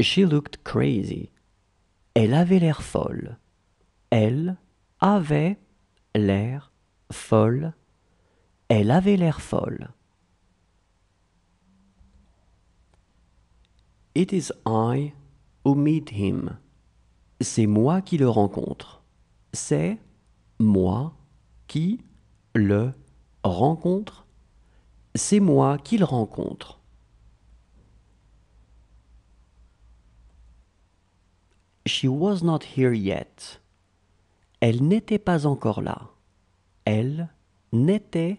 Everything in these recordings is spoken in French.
She looked crazy. Elle avait l'air folle. Elle avait l'air folle. Elle avait l'air folle. It is I who meet him. C'est moi qui le rencontre. C'est moi qui le rencontre. C'est moi qui le rencontre. She was not here yet. Elle n'était pas encore là. Elle n'était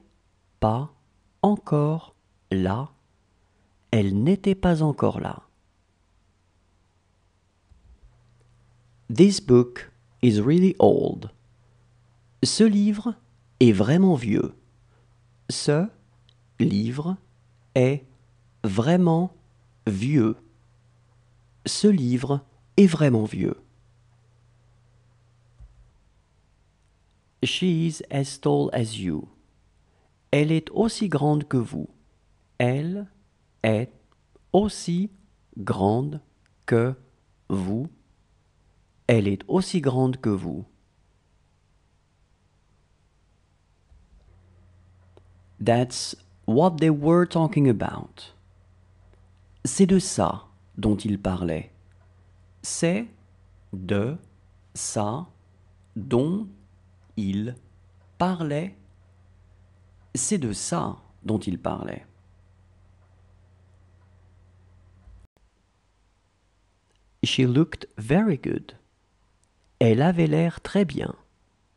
pas encore là. Elle n'était pas encore là. This book is really old. Ce livre est vraiment vieux. Ce livre est vraiment vieux. Ce livre est vraiment vieux. is as tall as you. Elle est aussi grande que vous. Elle est aussi grande que vous. Elle est aussi grande que vous. That's what they were talking about. C'est de ça dont ils parlaient c'est, de, ça, dont il parlait. C'est de ça dont il parlait. She looked very good. Elle avait l'air très bien.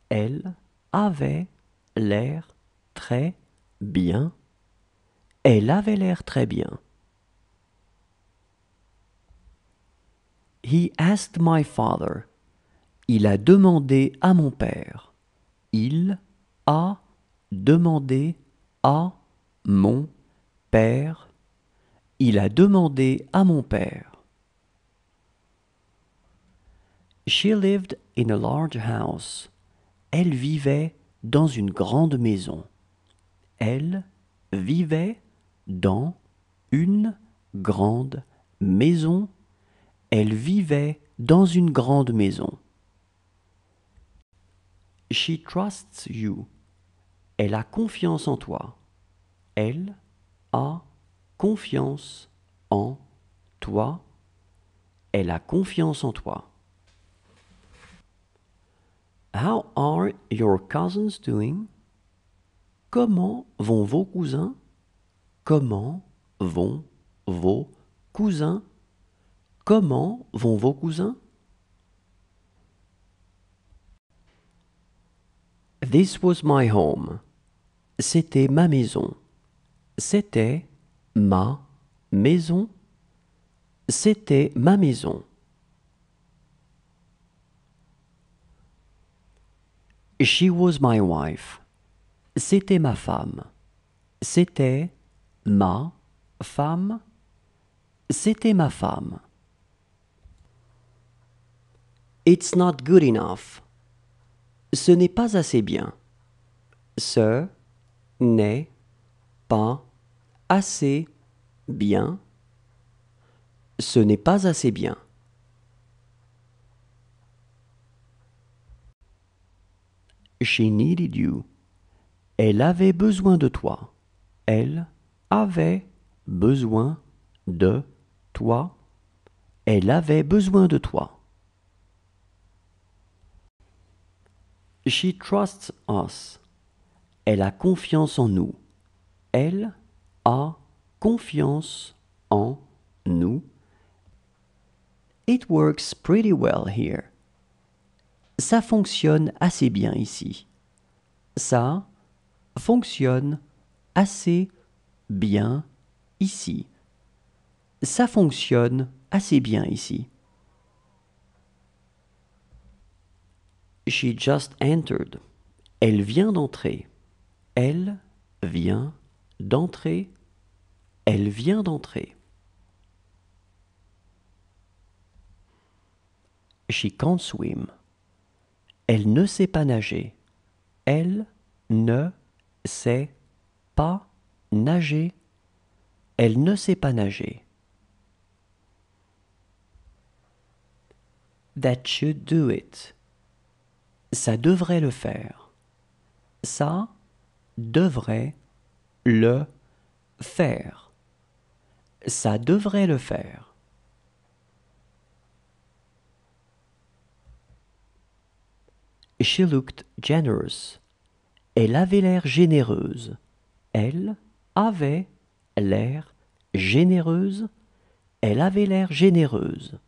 Elle avait l'air très bien. Elle avait l'air très bien. He asked my father. Il a demandé à mon père. Il a demandé à mon père. Il a demandé à mon père. She lived in a large house. Elle vivait dans une grande maison. Elle vivait dans une grande maison. Elle vivait dans une grande maison. She trusts you. Elle a confiance en toi. Elle a confiance en toi. Elle a confiance en toi. How are your cousins doing? Comment vont vos cousins? Comment vont vos cousins? Comment vont vos cousins? This was my home. C'était ma maison. C'était ma maison. C'était ma maison. She was my wife. C'était ma femme. C'était ma femme. C'était ma femme. It's not good enough. Ce n'est pas assez bien. Ce n'est pas assez bien. Ce n'est pas assez bien. She needed you. Elle avait besoin de toi. Elle avait besoin de toi. Elle avait besoin de toi. She trusts us. Elle a confiance en nous. Elle a confiance en nous. It works pretty well here. Ça fonctionne assez bien ici. Ça fonctionne assez bien ici. Ça fonctionne assez bien ici. She just entered. Elle vient d'entrer. Elle vient d'entrer. Elle vient d'entrer. She can't swim. Elle ne sait pas nager. Elle ne sait pas nager. Elle ne sait pas nager. That should do it. Ça devrait le faire. Ça devrait le faire. Ça devrait le faire. She looked generous. Elle avait l'air généreuse. Elle avait l'air généreuse. Elle avait l'air généreuse.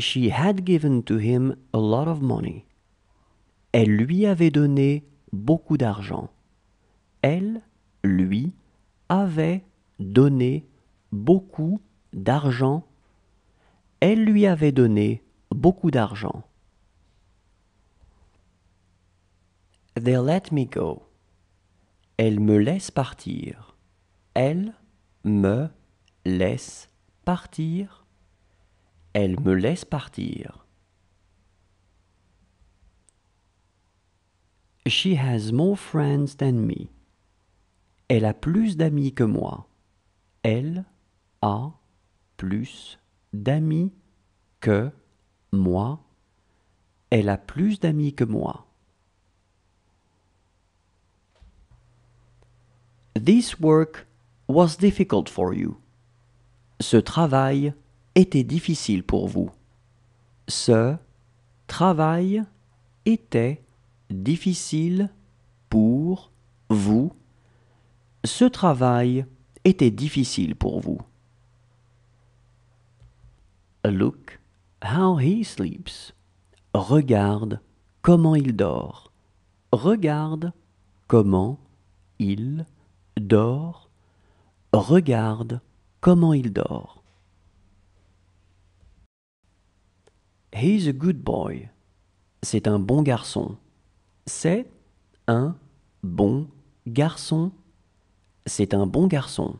She had given to him a lot of money. Elle lui avait donné beaucoup d'argent. Elle, lui, avait donné beaucoup d'argent. Elle lui avait donné beaucoup d'argent. They let me go. Elle me laisse partir. Elle me laisse partir. Elle me laisse partir. She has more friends than me. Elle a plus d'amis que moi. Elle a plus d'amis que moi. Elle a plus d'amis que moi. This work was difficult for you. Ce travail était difficile pour vous. Ce travail était difficile pour vous. Ce travail était difficile pour vous. Look how he sleeps. Regarde comment il dort. Regarde comment il dort. Regarde comment il dort. He's a good boy. C'est un bon garçon. C'est un bon garçon. C'est un bon garçon.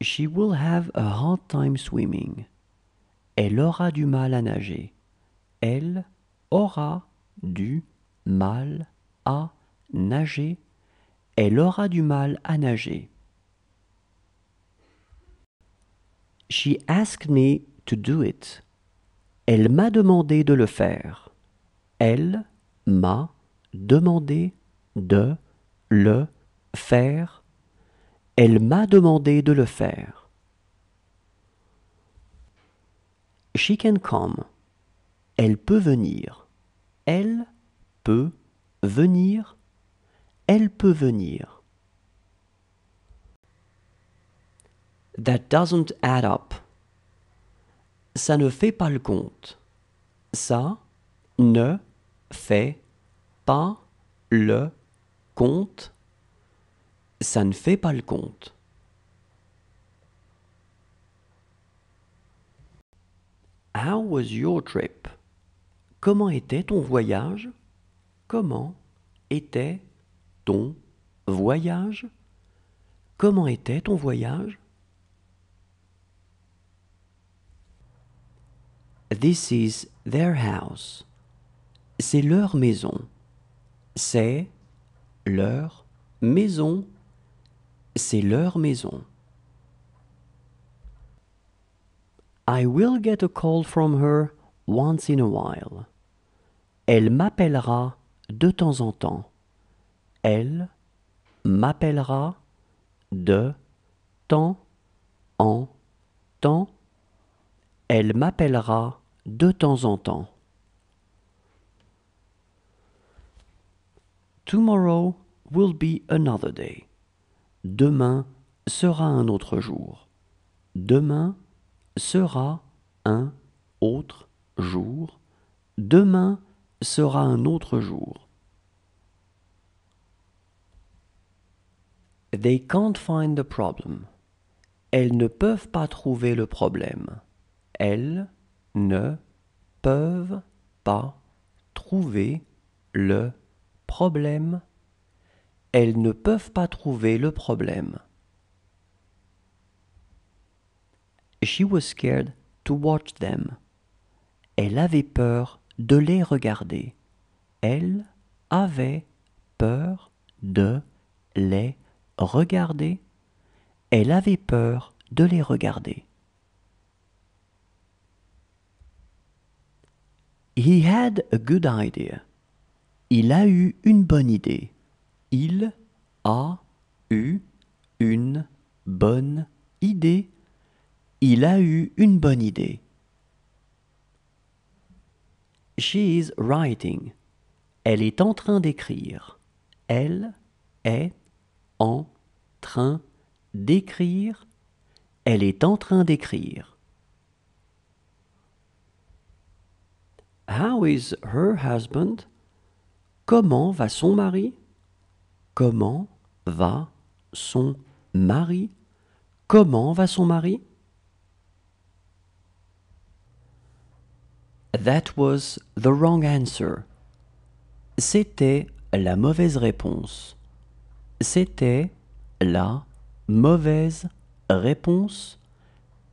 She will have a hard time swimming. Elle aura du mal à nager. Elle aura du mal à nager. Elle aura du mal à nager. She asked me to do it. Elle m'a demandé de le faire. Elle m'a demandé de le faire. Elle m'a demandé de le faire. She can come. Elle peut venir. Elle peut venir. Elle peut venir. That doesn't add up. Ça ne fait pas le compte. Ça ne fait pas le compte. Ça ne fait pas le compte. How was your trip? Comment était ton voyage? Comment était ton voyage? Comment était ton voyage? This is their house. C'est leur maison. C'est leur maison. C'est leur maison. I will get a call from her once in a while. Elle m'appellera de temps en temps. Elle m'appellera de temps en temps. Elle m'appellera de temps en temps. Tomorrow will be another day. Demain sera un autre jour. Demain sera un autre jour. Demain sera un autre jour. They can't find the problem. Elles ne peuvent pas trouver le problème. Elles ne peuvent pas trouver le problème. Elles ne peuvent pas trouver le problème. She was scared to watch them. Elle avait peur de les regarder. Elle avait peur de les regarder. Elle avait peur de les regarder. He had a good idea. Il a eu une bonne idée. Il a eu une bonne idée. Il a eu une bonne idée. She is writing. Elle est en train d'écrire. Elle est en train d'écrire. Elle est en train d'écrire. How is her husband? Comment va son mari? Comment va son mari? Comment va son mari? That was the wrong answer. C'était la mauvaise réponse. C'était la mauvaise réponse.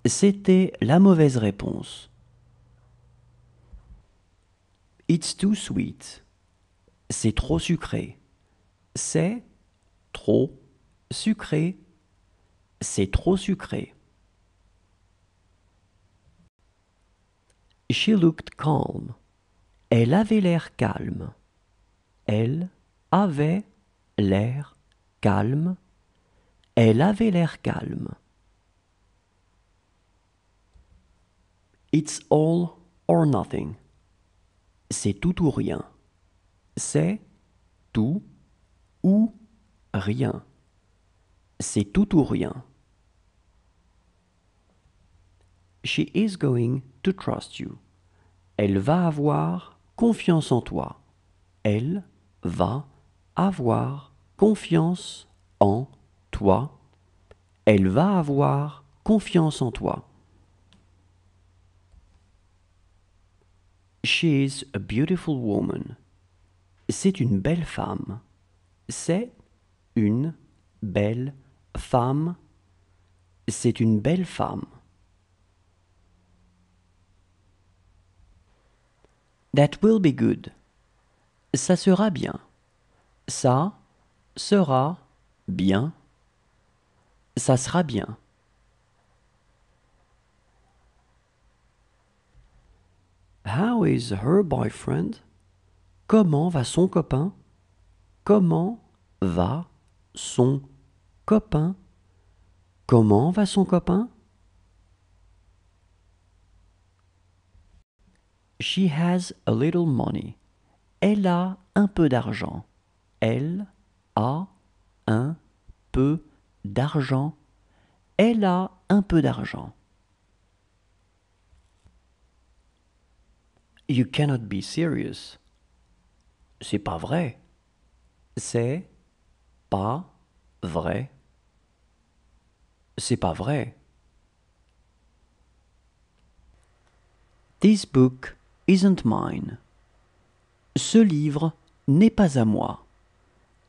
C'était la mauvaise réponse. It's too sweet. C'est trop sucré. C'est trop sucré. C'est trop sucré. She looked calm. Elle avait l'air calme. Elle avait l'air calme. Elle avait l'air calme. It's all or nothing c'est tout ou rien. C'est tout ou rien. C'est tout ou rien. She is going to trust you. Elle va avoir confiance en toi. Elle va avoir confiance en toi. Elle va avoir confiance en toi. She is a beautiful woman. C'est une belle femme. C'est une belle femme. C'est une belle femme. That will be good. Ça sera bien. Ça sera bien. Ça sera bien. How is her boyfriend? Comment va son copain? Comment va son copain? Comment va son copain? She has a little money. Elle a un peu d'argent. Elle a un peu d'argent. Elle a un peu d'argent. You cannot be serious. C'est pas vrai. C'est pas vrai. C'est pas vrai. This book isn't mine. Ce livre n'est pas à moi.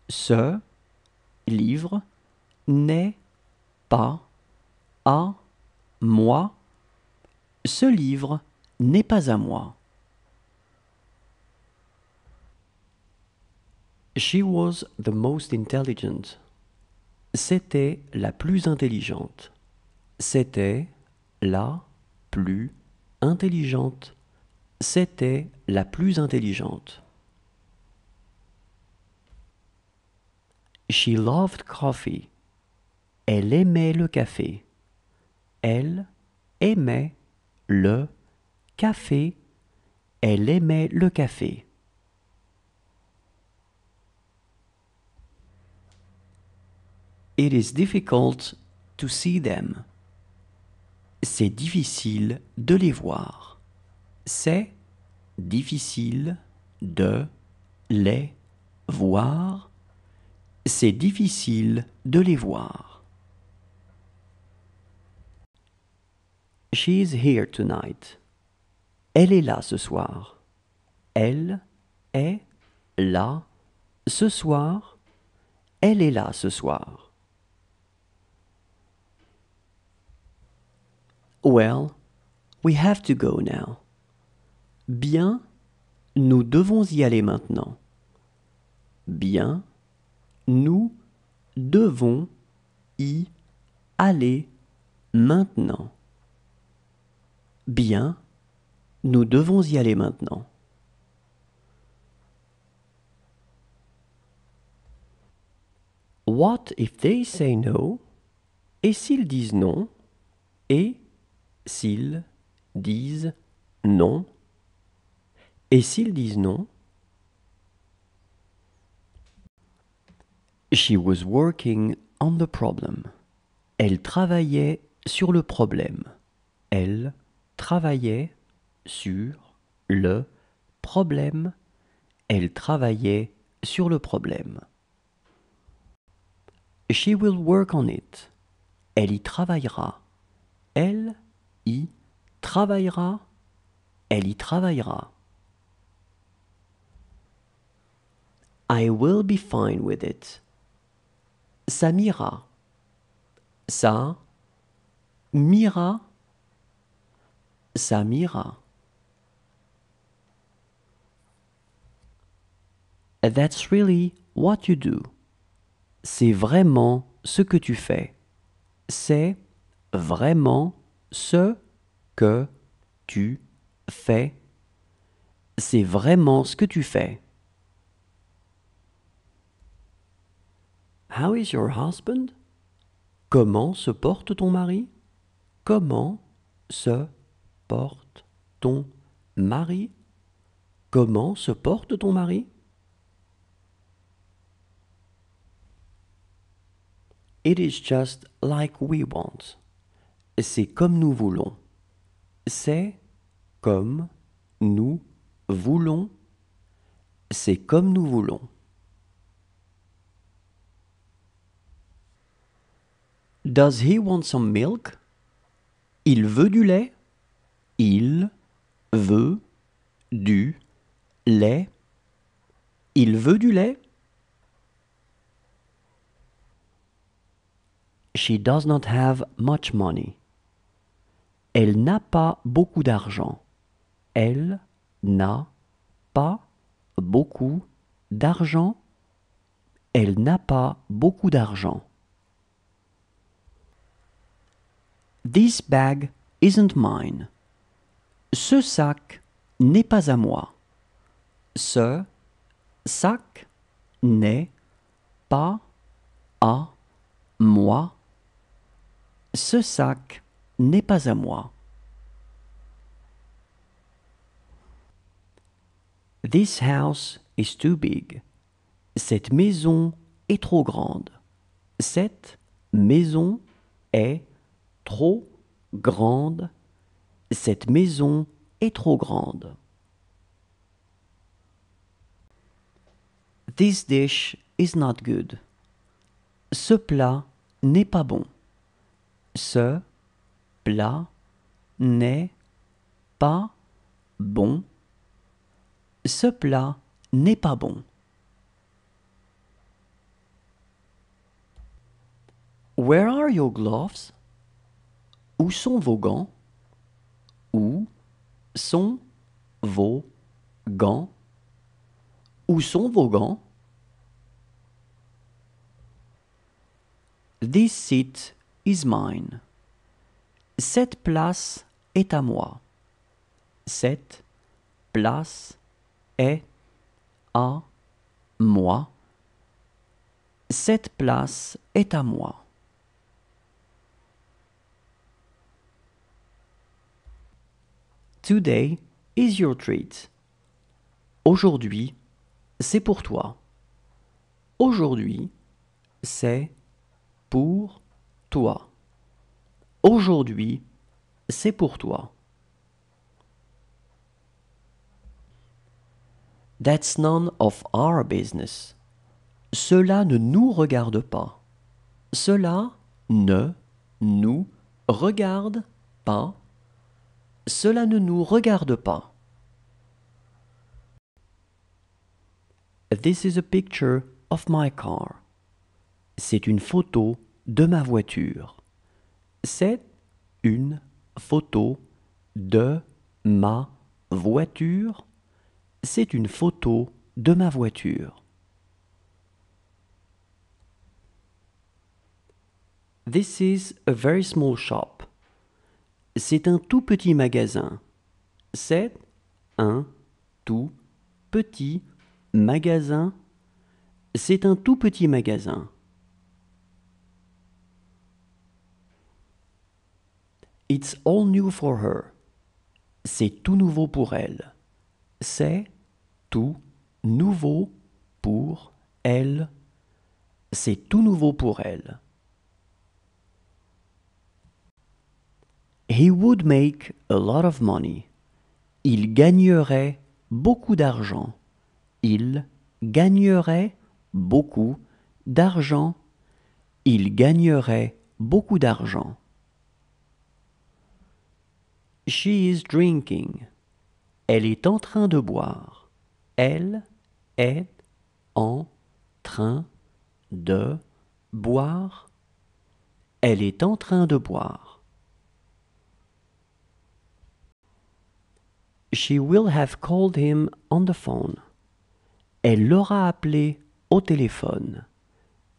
Ce livre n'est pas à moi. Ce livre n'est pas à moi. She was the most intelligent. C'était la plus intelligente. C'était la plus intelligente. C'était la plus intelligente. She loved coffee. Elle aimait le café. Elle aimait le café. Elle aimait le café. It is difficult to see them. C'est difficile de les voir. C'est difficile de les voir. C'est difficile de les voir. She is here tonight. Elle est là ce soir. Elle est là ce soir. Elle est là ce soir. Well, we have to go now. Bien, nous devons y aller maintenant. Bien, nous devons y aller maintenant. Bien, nous devons y aller maintenant. What if they say no? Et s'ils disent non? Et s'ils disent non Et s'ils disent non She was working on the problem. Elle travaillait sur le problème. Elle travaillait sur le problème. Elle travaillait sur le problème. She will work on it. Elle y travaillera. Elle y travaillera, elle y travaillera. I will be fine with it. Ça m'ira. Ça m'ira. Ça That's really what you do. C'est vraiment ce que tu fais. C'est vraiment ce que tu fais, c'est vraiment ce que tu fais. How is your husband? Comment se porte ton mari? Comment se porte ton mari? Comment se porte ton mari? It is just like we want c'est comme nous voulons. C'est comme nous voulons. C'est comme nous voulons. Does he want some milk? Il veut du lait. Il veut du lait. Il veut du lait. She does not have much money. Elle n'a pas beaucoup d'argent. Elle n'a pas beaucoup d'argent. Elle n'a pas beaucoup d'argent. This bag isn't mine. Ce sac n'est pas à moi. Ce sac n'est pas à moi. Ce sac n'est pas à moi. This house is too big. Cette maison est trop grande. Cette maison est trop grande. Cette maison est trop grande. This dish is not good. Ce plat n'est pas bon. Ce plat n'est pas bon. Ce plat n'est pas bon. Where are your gloves? Où sont vos gants? Où sont vos gants? Où sont vos gants? This seat is mine. Cette place est à moi. Cette place est à moi. Cette place est à moi. Today is your treat. Aujourd'hui, c'est pour toi. Aujourd'hui, c'est pour toi. Aujourd'hui, c'est pour toi. That's none of our business. Cela ne nous regarde pas. Cela ne nous regarde pas. Cela ne nous regarde pas. This is a picture of my car. C'est une photo de ma voiture. C'est une photo de ma voiture. C'est une photo de ma voiture. This is a very small shop. C'est un tout petit magasin. C'est un tout petit magasin. C'est un tout petit magasin. It's all new for her. C'est tout nouveau pour elle. C'est tout nouveau pour elle. C'est tout nouveau pour elle. He would make a lot of money. Il gagnerait beaucoup d'argent. Il gagnerait beaucoup d'argent. Il gagnerait beaucoup d'argent. She is drinking. Elle est en train de boire. Elle est en train de boire. Elle est en train de boire. She will have called him on the phone. Elle l'aura appelé au téléphone.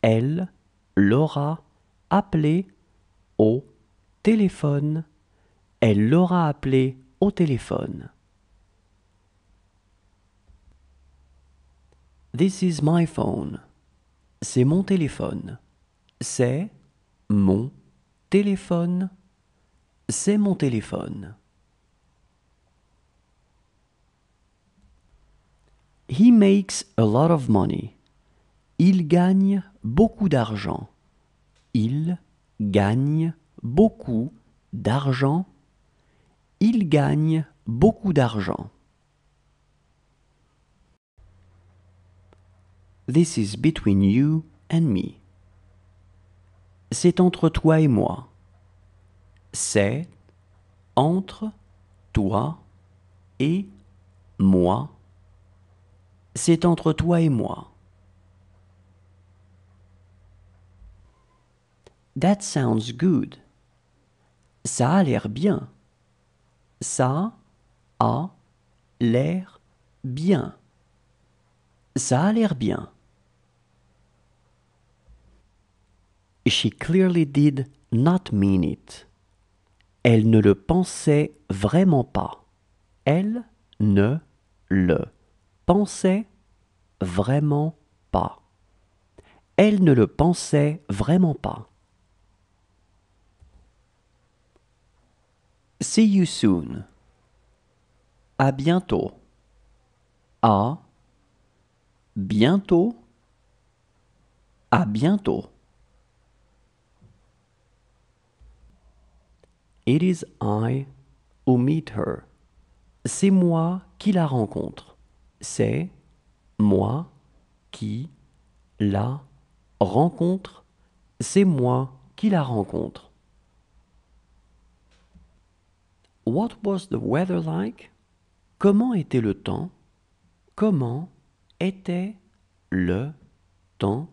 Elle l'aura appelé au téléphone elle l'aura appelé au téléphone. This is my phone. C'est mon téléphone. C'est mon téléphone. C'est mon téléphone. He makes a lot of money. Il gagne beaucoup d'argent. Il gagne beaucoup d'argent. Il gagne beaucoup d'argent. This is between you and me. C'est entre toi et moi. C'est entre toi et moi. C'est entre toi et moi. That sounds good. Ça a l'air bien. Ça a l'air bien. Ça a l'air bien. She clearly did not mean it. Elle ne le pensait vraiment pas. Elle ne le pensait vraiment pas. Elle ne le pensait vraiment pas. See you soon. À bientôt. À bientôt. À bientôt. It is I who meet her. C'est moi qui la rencontre. C'est moi qui la rencontre. C'est moi qui la rencontre. What was the weather like? Comment était le temps? Comment était le temps?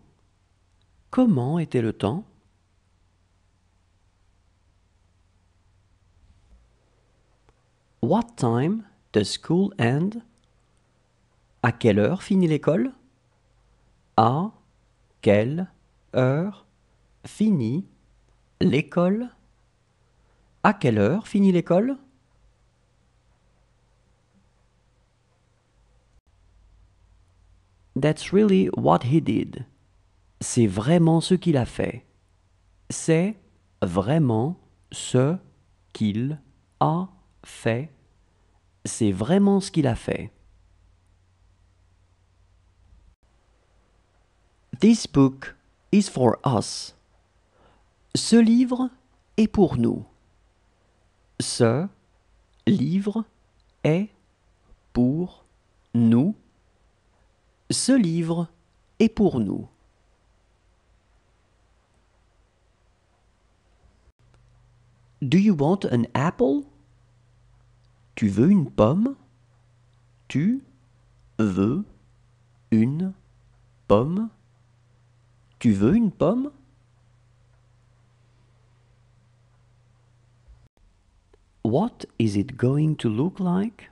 Comment était le temps? What time does school end? À quelle heure finit l'école? À quelle heure finit l'école? à quelle heure finit l'école That's really what he did. C'est vraiment ce qu'il a fait. C'est vraiment ce qu'il a fait. C'est vraiment ce qu'il a fait. This book is for us. Ce livre est pour nous. Ce livre est pour nous. Ce livre est pour nous. Do you want an apple? Tu veux une pomme? Tu veux une pomme? Tu veux une pomme? What is it going to look like?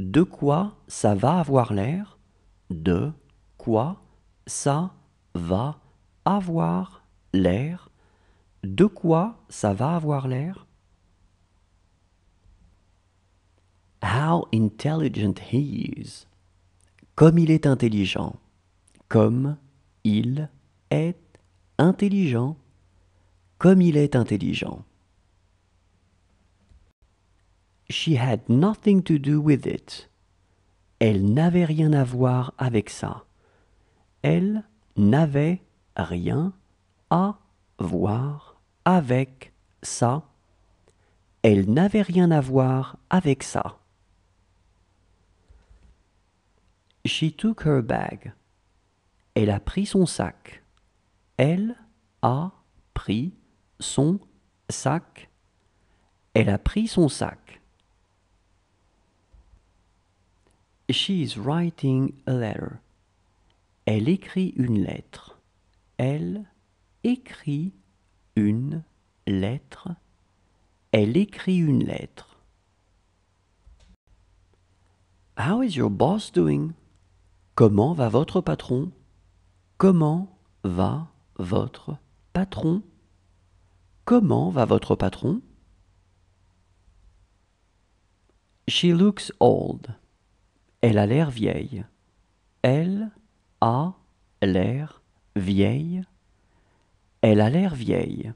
De quoi ça va avoir l'air? De quoi ça va avoir l'air? De quoi ça va avoir l'air? How intelligent he is. Comme il est intelligent. Comme il est intelligent. Comme il est intelligent. She had nothing to do with it. Elle n'avait rien à voir avec ça. Elle n'avait rien à voir avec ça. Elle n'avait rien à voir avec ça. She took her bag. Elle a pris son sac. Elle a pris son sac. Elle a pris son sac. She is writing a letter. Elle écrit une lettre. Elle écrit une lettre. Elle écrit une lettre. How is your boss doing? Comment va votre patron? Comment va votre patron? Comment va votre patron? She looks old. Elle a l'air vieille. Elle a l'air vieille. Elle a l'air vieille.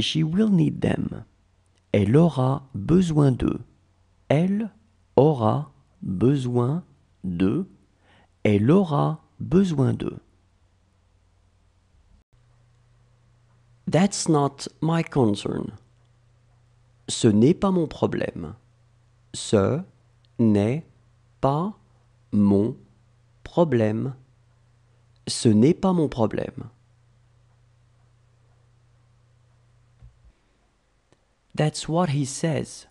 She will need them. Elle aura besoin d'eux. Elle aura besoin d'eux. Elle aura besoin d'eux. That's not my concern. Ce n'est pas mon problème. Ce n'est pas mon problème. Ce n'est pas mon problème. That's what he says.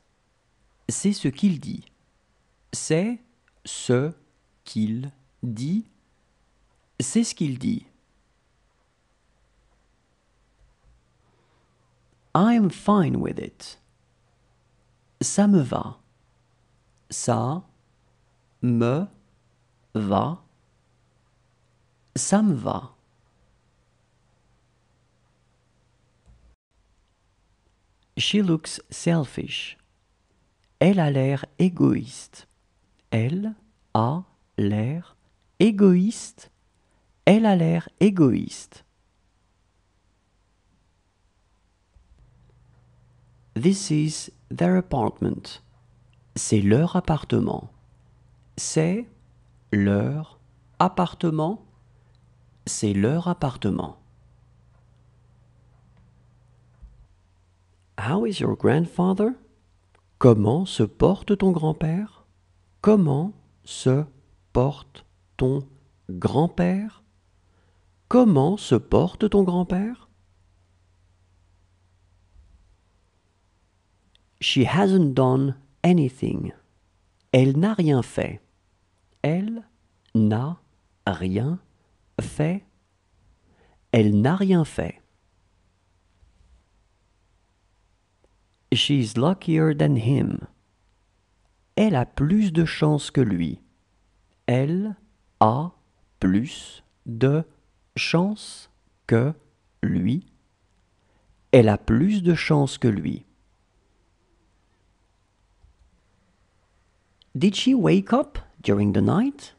C'est ce qu'il dit. C'est ce qu'il dit. C'est ce qu'il dit. I'm fine with it ça me va. Ça me va. Ça me va. She looks selfish. Elle a l'air égoïste. Elle a l'air égoïste. Elle a l'air égoïste. This is their apartment. C'est leur appartement. C'est leur appartement. C'est leur appartement. How is your grandfather? Comment se porte ton grand-père? Comment se porte ton grand-père? Comment se porte ton grand-père? She hasn't done anything. Elle n'a rien fait. Elle n'a rien fait. Elle n'a rien fait. She's luckier than him. Elle a plus de chance que lui. Elle a plus de chance que lui. Elle a plus de chance que lui. Did she wake up during the night?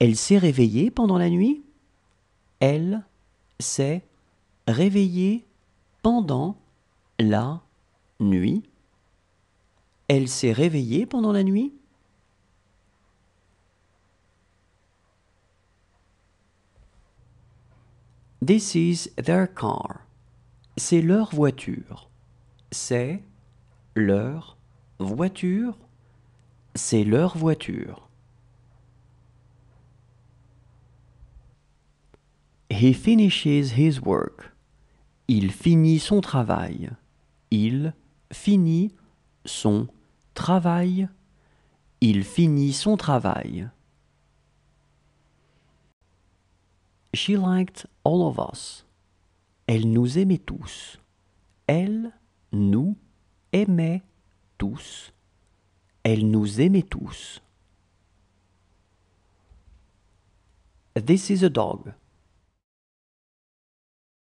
Elle s'est réveillée pendant la nuit? Elle s'est réveillée pendant la nuit. Elle s'est réveillée pendant la nuit? This is their car. C'est leur voiture. C'est leur voiture c'est leur voiture. He finishes his work. Il finit son travail. Il finit son travail. Il finit son travail. She liked all of us. Elle nous aimait tous. Elle nous aimait tous elle nous aimait tous. This is a dog.